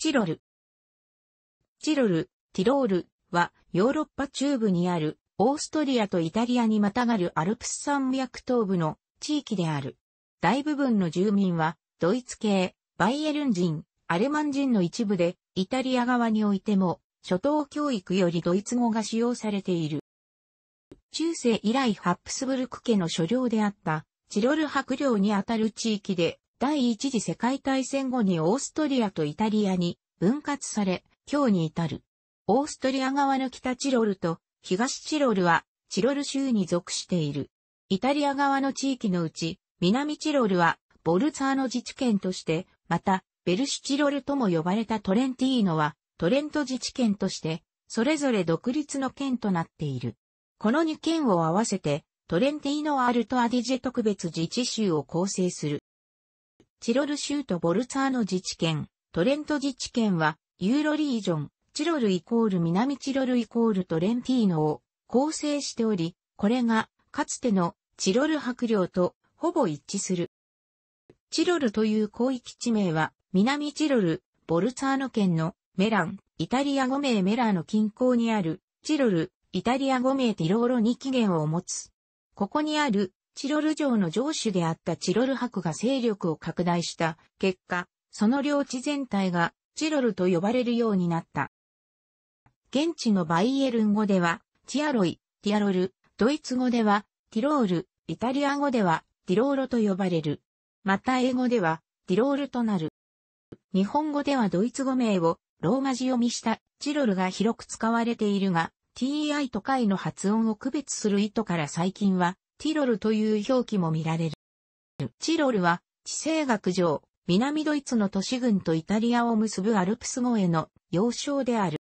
チロル。チロル、ティロールはヨーロッパ中部にあるオーストリアとイタリアにまたがるアルプス山脈東部の地域である。大部分の住民はドイツ系、バイエルン人、アルマン人の一部でイタリア側においても初等教育よりドイツ語が使用されている。中世以来ハプスブルク家の所領であったチロル白領にあたる地域で第一次世界大戦後にオーストリアとイタリアに分割され、今日に至る。オーストリア側の北チロルと東チロルはチロル州に属している。イタリア側の地域のうち、南チロルはボルツァーノ自治県として、また、ベルシチロルとも呼ばれたトレンティーノは、トレント自治県として、それぞれ独立の県となっている。この2県を合わせて、トレンティーノ・アルト・アディジェ特別自治州を構成する。チロル州とボルツァーノ自治県、トレント自治県は、ユーロリージョン、チロルイコール南チロルイコールトレンティーノを構成しており、これが、かつてのチロル白領とほぼ一致する。チロルという広域地名は、南チロル、ボルツァーノ県のメラン、イタリア語名メラーの近郊にある、チロル、イタリア語名ティローロに起源を持つ。ここにあるチロル城の城主であったチロル博が勢力を拡大した結果、その領地全体がチロルと呼ばれるようになった。現地のバイエルン語では、ティアロイ、ティアロル、ドイツ語では、ティロール、イタリア語では、ティローロと呼ばれる。また英語では、ティロールとなる。日本語ではドイツ語名をローマ字読みしたチロルが広く使われているが、ti と会の発音を区別する意図から最近はティロルという表記も見られる。チロルは、地政学上、南ドイツの都市群とイタリアを結ぶアルプス越えの要衝である。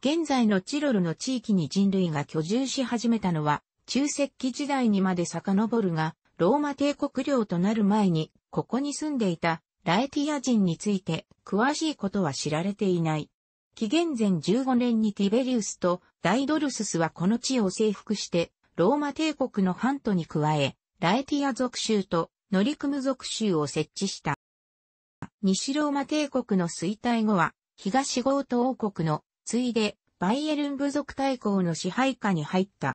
現在のチロルの地域に人類が居住し始めたのは、中石器時代にまで遡るが、ローマ帝国領となる前に、ここに住んでいたラエティア人について詳しいことは知られていない。紀元前15年にティベリウスとダイドルススはこの地を征服してローマ帝国のハントに加え、ラエティア属州とノリクム属州を設置した。西ローマ帝国の衰退後は、東ゴート王国の、ついで、バイエルン部族大公の支配下に入った。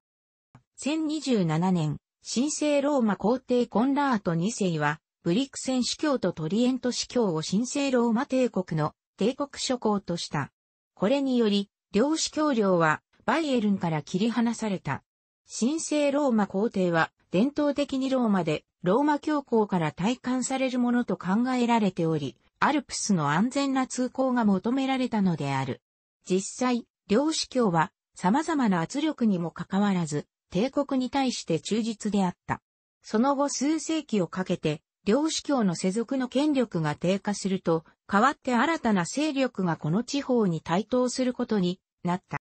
1027年、神聖ローマ皇帝コンラート2世は、ブリクセン司教とトリエント司教を神聖ローマ帝国の帝国諸侯とした。これにより、両司教領はバイエルンから切り離された。神聖ローマ皇帝は伝統的にローマでローマ教皇から体感されるものと考えられており、アルプスの安全な通行が求められたのである。実際、両主教は様々な圧力にもかかわらず、帝国に対して忠実であった。その後数世紀をかけて、両主教の世俗の権力が低下すると、代わって新たな勢力がこの地方に台頭することになった。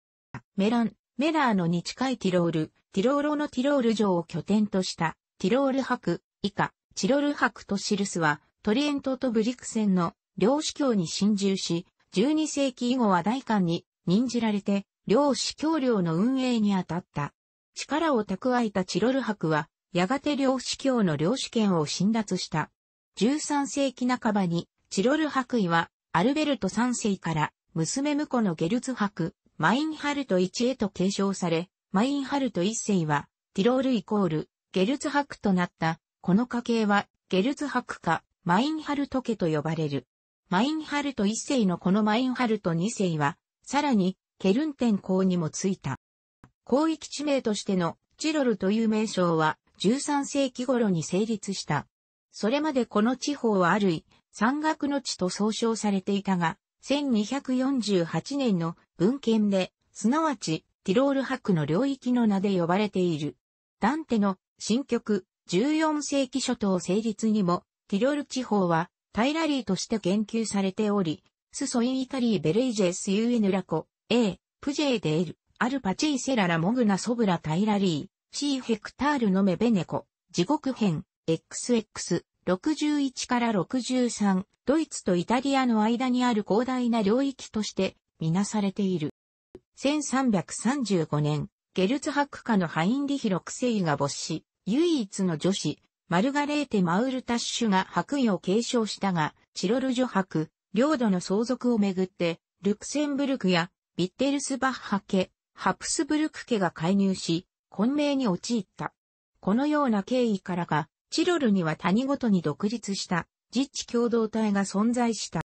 メラン、メラーのに近いティロール、ティローロのティロール城を拠点としたティロール博以下、チロル博とシルスはトリエントとブリクセンの領主教に侵入し、12世紀以後は大官に任じられて領主教領の運営に当たった。力を蓄えたチロル博は、やがて領主教の領主権を侵奪した。13世紀半ばに、チロル博位は、アルベルト3世から、娘婿のゲルツ博マインハルト1へと継承され、マインハルト1世は、ティロールイコール、ゲルツクとなった、この家系は、ゲルツクか、マインハルト家と呼ばれる。マインハルト1世のこのマインハルト2世は、さらに、ケルンテン公にもついた。広域地名としての、チロルという名称は、13世紀頃に成立した。それまでこの地方はあるい、山岳の地と総称されていたが、1248年の文献で、すなわち、ティロール博の領域の名で呼ばれている。ダンテの新曲、14世紀初頭成立にも、ティロール地方は、タイラリーとして言及されており、スソインイタリーベレイジェスユーエヌラコ、A、プジェーデール、アルパチーセララモグナソブラタイラリー、C ヘクタールノメベネコ、地獄編、XX、61から63、ドイツとイタリアの間にある広大な領域としてみなされている。1335年、ゲルツハック家のハインリヒ6世が没し、唯一の女子、マルガレーテ・マウルタッシュが白衣を継承したが、チロル女白、領土の相続をめぐって、ルクセンブルクやビッテルスバッハ家、ハプスブルク家が介入し、混迷に陥った。このような経緯からか、チロルには谷ごとに独立した自治共同体が存在した。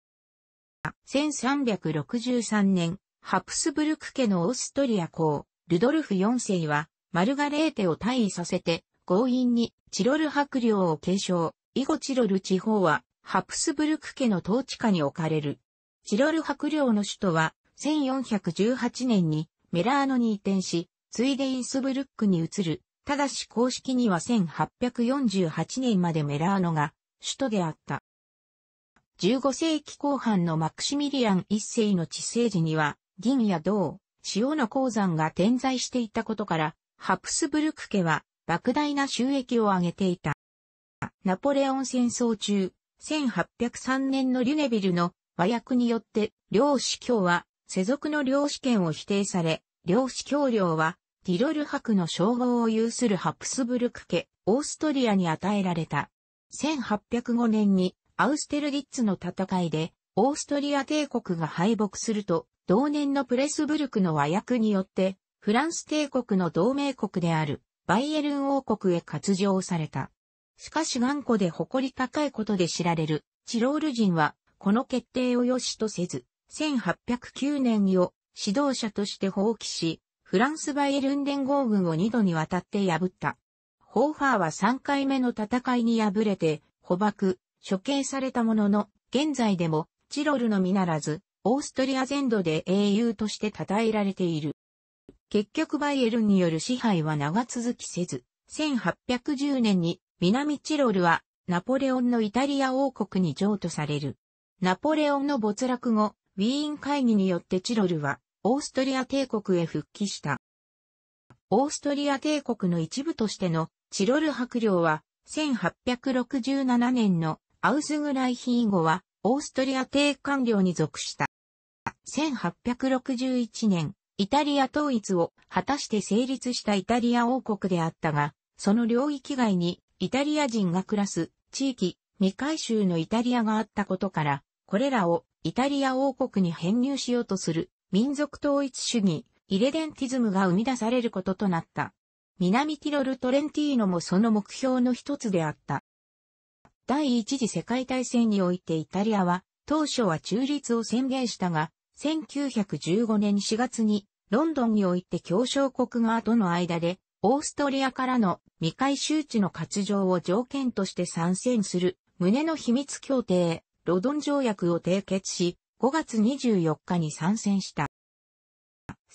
1363年、ハプスブルク家のオーストリア公、ルドルフ4世は、マルガレーテを退位させて、強引にチロル伯領を継承、以後チロル地方は、ハプスブルク家の統治下に置かれる。チロル伯領の首都は、1418年にメラーノに移転し、ついでインスブルックに移るただし公式には1848年までメラーノが首都であった。15世紀後半のマクシミリアン一世の治世時には、銀や銅、塩の鉱山が点在していたことから、ハプスブルク家は莫大な収益を上げていた。ナポレオン戦争中、1803年のリュネビルの和訳によって、領主教は世俗の領主権を否定され、領主教領はティロル博の称号を有するハプスブルク家、オーストリアに与えられた。1805年にアウステルギッツの戦いで、オーストリア帝国が敗北すると、同年のプレスブルクの和訳によって、フランス帝国の同盟国であるバイエルン王国へ割譲された。しかし頑固で誇り高いことで知られるチロール人は、この決定を良しとせず、1809年を指導者として放棄し、フランスバイエルン連合軍を2度にわたって破った。ホーファーは3回目の戦いに敗れて、捕獲、処刑されたものの、現在でも、チロルのみならず、オーストリア全土で英雄として称えられている。結局バイエルンによる支配は長続きせず、1810年に南チロルはナポレオンのイタリア王国に譲渡される。ナポレオンの没落後、ウィーン会議によってチロルはオーストリア帝国へ復帰した。オーストリア帝国の一部としてのチロル伯領は1867年のアウスグライヒ以後はオーストリア帝官領に属した。1861年、イタリア統一を果たして成立したイタリア王国であったが、その領域外にイタリア人が暮らす地域、未回収のイタリアがあったことから、これらをイタリア王国に編入しようとする民族統一主義、イレデンティズムが生み出されることとなった。南ティロル・トレンティーノもその目標の一つであった。第一次世界大戦においてイタリアは、当初は中立を宣言したが、1915年4月に、ロンドンにおいて協商国側との間で、オーストリアからの未開周知の割譲を条件として参戦する、胸の秘密協定、ロドン条約を締結し、5月24日に参戦した。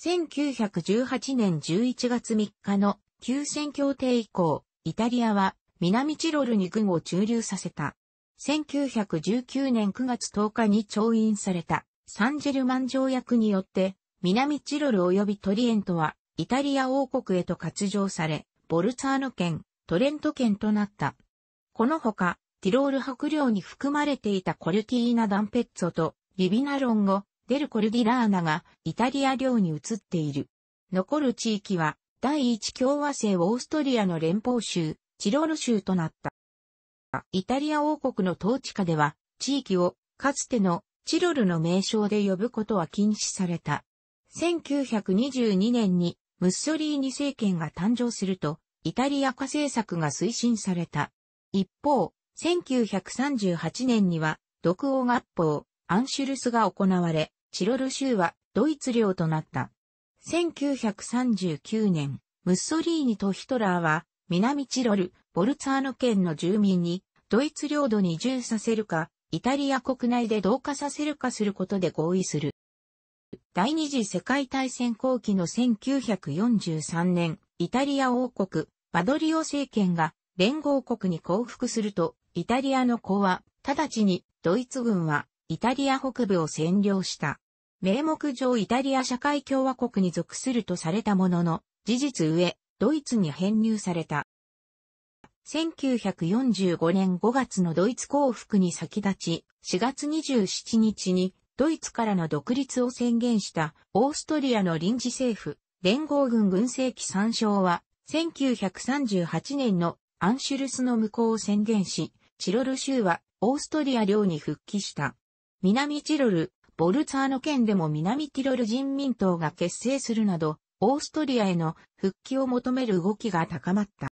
1918年11月3日の休戦協定以降、イタリアは南チロルに軍を駐留させた。1919年9月10日に調印されたサンジェルマン条約によって南チロル及びトリエントはイタリア王国へと割譲され、ボルツァーノ県、トレント県となった。このほか、ティロール白領に含まれていたコルティーナ・ダンペッツォとリビナロン語、デルコルディラーナがイタリア領に移っている。残る地域は第一共和制オーストリアの連邦州、チロル州となった。イタリア王国の統治下では、地域をかつてのチロルの名称で呼ぶことは禁止された。1922年にムッソリーニ政権が誕生すると、イタリア化政策が推進された。一方、1938年には、独王合法、アンシュルスが行われ、チロル州はドイツ領となった。1939年、ムッソリーニとヒトラーは、南チロル、ボルツァーノ県の住民に、ドイツ領土に移住させるか、イタリア国内で同化させるかすることで合意する。第二次世界大戦後期の1943年、イタリア王国、バドリオ政権が連合国に降伏すると、イタリアの子は、直ちにドイツ軍はイタリア北部を占領した。名目上イタリア社会共和国に属するとされたものの、事実上、ドイツに編入された。1945年5月のドイツ降伏に先立ち、4月27日にドイツからの独立を宣言したオーストリアの臨時政府、連合軍軍政機参照は、1938年のアンシュルスの無効を宣言し、チロル州はオーストリア領に復帰した。南チロル、ボルツァーノ県でも南ティロル人民党が結成するなど、オーストリアへの復帰を求める動きが高まった。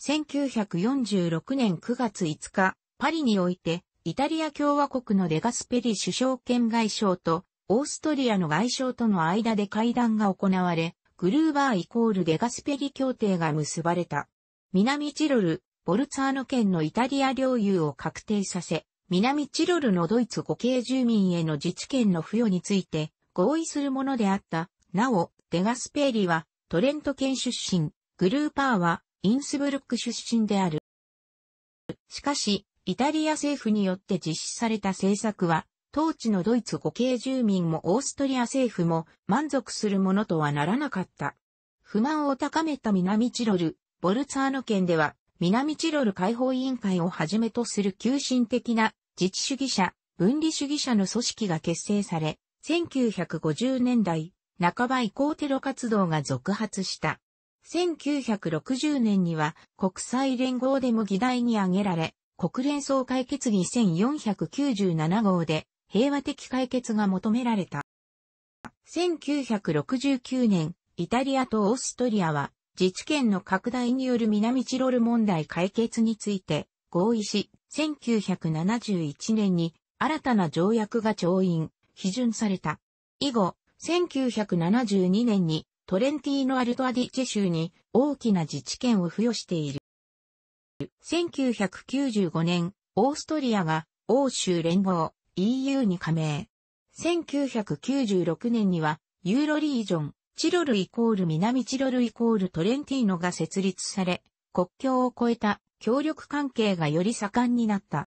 1946年9月5日、パリにおいて、イタリア共和国のレガスペリ首相兼外相と、オーストリアの外相との間で会談が行われ、グルーバーイコールレガスペリ協定が結ばれた。南チロル、ボルツァーノ県のイタリア領有を確定させ、南チロルのドイツ語系住民への自治権の付与について合意するものであった。なお、デガスペーリはトレント県出身、グルーパーはインスブルック出身である。しかし、イタリア政府によって実施された政策は、当地のドイツ語系住民もオーストリア政府も満足するものとはならなかった。不満を高めた南チロル、ボルツァーノ県では、南チロル解放委員会をはじめとする急進的な自治主義者、分離主義者の組織が結成され、1950年代、半ば移行テロ活動が続発した。1960年には国際連合でも議題に挙げられ、国連総会決議1497号で平和的解決が求められた。1969年、イタリアとオーストリアは自治権の拡大による南チロル問題解決について合意し、1971年に新たな条約が調印、批准された。以後、1972年にトレンティーノ・アルト・アディチェ州に大きな自治権を付与している。1995年、オーストリアが欧州連合 EU に加盟。1996年にはユーロリージョン、チロルイコール南チロルイコールトレンティーノが設立され、国境を越えた協力関係がより盛んになった。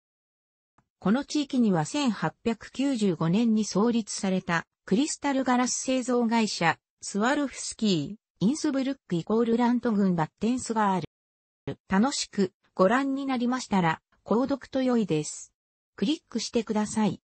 この地域には1895年に創立されたクリスタルガラス製造会社スワルフスキー、インスブルックイコールラント群バッテンスがある。楽しくご覧になりましたら購読と良いです。クリックしてください。